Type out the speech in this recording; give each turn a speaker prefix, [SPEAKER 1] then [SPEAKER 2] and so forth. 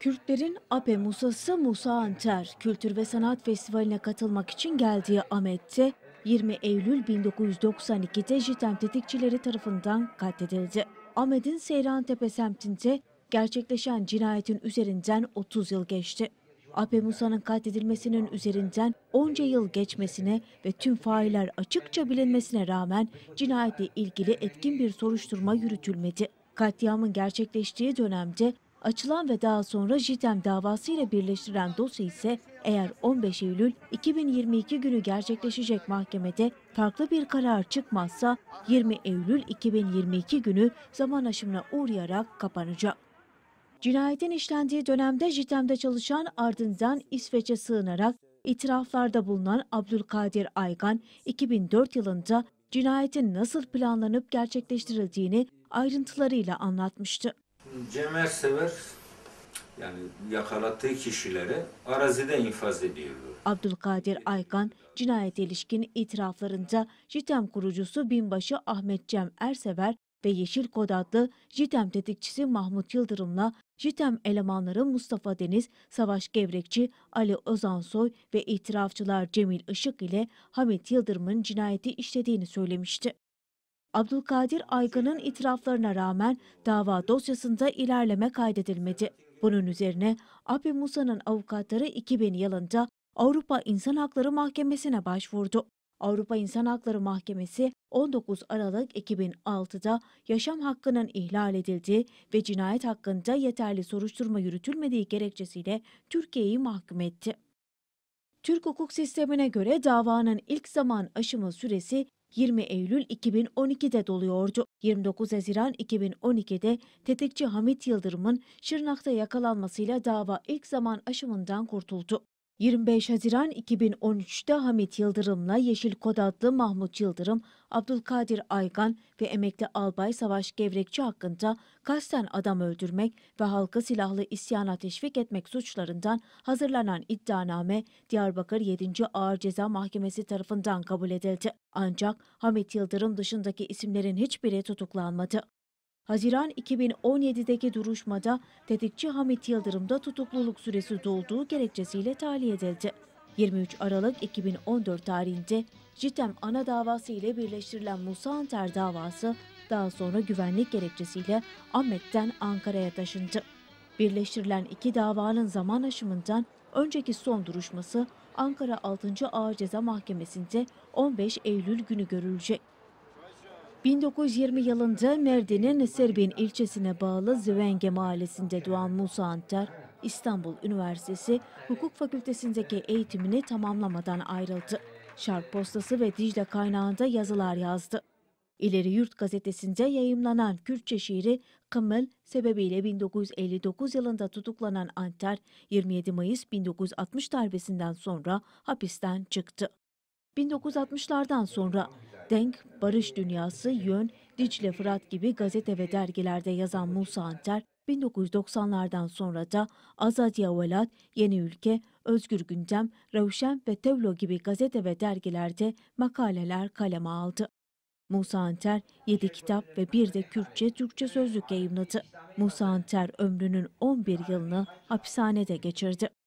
[SPEAKER 1] Kürtlerin Ape Musa'sı Musa Anter, Kültür ve Sanat Festivali'ne katılmak için geldiği Ahmet'te 20 Eylül 1992'de Jitem tetikçileri tarafından katledildi. Ahmet'in Tepe semtinde gerçekleşen cinayetin üzerinden 30 yıl geçti. Ape Musa'nın katledilmesinin üzerinden onca yıl geçmesine ve tüm failler açıkça bilinmesine rağmen cinayetle ilgili etkin bir soruşturma yürütülmedi. Katliamın gerçekleştiği dönemde Açılan ve daha sonra JITEM davasıyla ile birleştiren dosya ise eğer 15 Eylül 2022 günü gerçekleşecek mahkemede farklı bir karar çıkmazsa 20 Eylül 2022 günü zaman aşımına uğrayarak kapanacak. Cinayetin işlendiği dönemde JITEM'de çalışan ardından İsveç'e sığınarak itiraflarda bulunan Abdülkadir Aygan 2004 yılında cinayetin nasıl planlanıp gerçekleştirildiğini ayrıntılarıyla anlatmıştı. Cem Ersever yani yakaladığı kişilere arazide infaz ediyordu. Abdülkadir Aykan cinayet ilişkin itiraflarında JITEM kurucusu binbaşı Ahmet Cem Ersever ve Yeşil Kod adlı JITEM tetikçisi Mahmut Yıldırım'la JITEM elemanları Mustafa Deniz, Savaş Gevrekçi, Ali Ozansoy ve itirafçılar Cemil Işık ile Hamit Yıldırım'ın cinayeti işlediğini söylemişti. Abdülkadir Aygın'ın itiraflarına rağmen dava dosyasında ilerleme kaydedilmedi. Bunun üzerine Abi Musa'nın avukatları 2000 yılında Avrupa İnsan Hakları Mahkemesi'ne başvurdu. Avrupa İnsan Hakları Mahkemesi 19 Aralık 2006'da yaşam hakkının ihlal edildiği ve cinayet hakkında yeterli soruşturma yürütülmediği gerekçesiyle Türkiye'yi mahkum etti. Türk hukuk sistemine göre davanın ilk zaman aşımı süresi 20 Eylül 2012'de doluyordu. 29 Haziran 2012'de tetikçi Hamit Yıldırım'ın Şırnak'ta yakalanmasıyla dava ilk zaman aşımından kurtuldu. 25 Haziran 2013'te Hamit Yıldırım'la Yeşil Kod adlı Mahmut Yıldırım Abdülkadir Aygan ve emekli albay Savaş Gevrekçi hakkında kasten adam öldürmek ve halkı silahlı isyana teşvik etmek suçlarından hazırlanan iddianame Diyarbakır 7. Ağır Ceza Mahkemesi tarafından kabul edildi. Ancak Hamit Yıldırım dışındaki isimlerin hiçbiri tutuklanmadı. Haziran 2017'deki duruşmada tetikçi Hamit Yıldırım'da tutukluluk süresi dolduğu gerekçesiyle tahliye edildi. 23 Aralık 2014 tarihinde CİTEM ana davası ile birleştirilen Musa Anter davası daha sonra güvenlik gerekçesiyle Ahmet'ten Ankara'ya taşındı. Birleştirilen iki davanın zaman aşımından önceki son duruşması Ankara 6. Ağır Ceza Mahkemesi'nde 15 Eylül günü görülecek. 1920 yılında Mardin'in Serbin ilçesine bağlı Züvenge mahallesinde doğan Musa Anter, İstanbul Üniversitesi Hukuk Fakültesindeki eğitimini tamamlamadan ayrıldı. Şark postası ve Dicle kaynağında yazılar yazdı. İleri Yurt gazetesinde yayımlanan Kürtçe şiiri Kımıl sebebiyle 1959 yılında tutuklanan Anter 27 Mayıs 1960 darbesinden sonra hapisten çıktı. 1960'lardan sonra Denk, Barış Dünyası, Yön, Dicle Fırat gibi gazete ve dergilerde yazan Musa Anter 1990'lardan sonra da Azad Yavalat, Yeni Ülke, Özgür Gündem, Revşen ve Tevlo gibi gazete ve dergilerde makaleler kaleme aldı. Musa Anter 7 kitap ve bir de Kürtçe Türkçe sözlük yayınladı. Musa Anter ömrünün 11 yılını hapishanede geçirdi.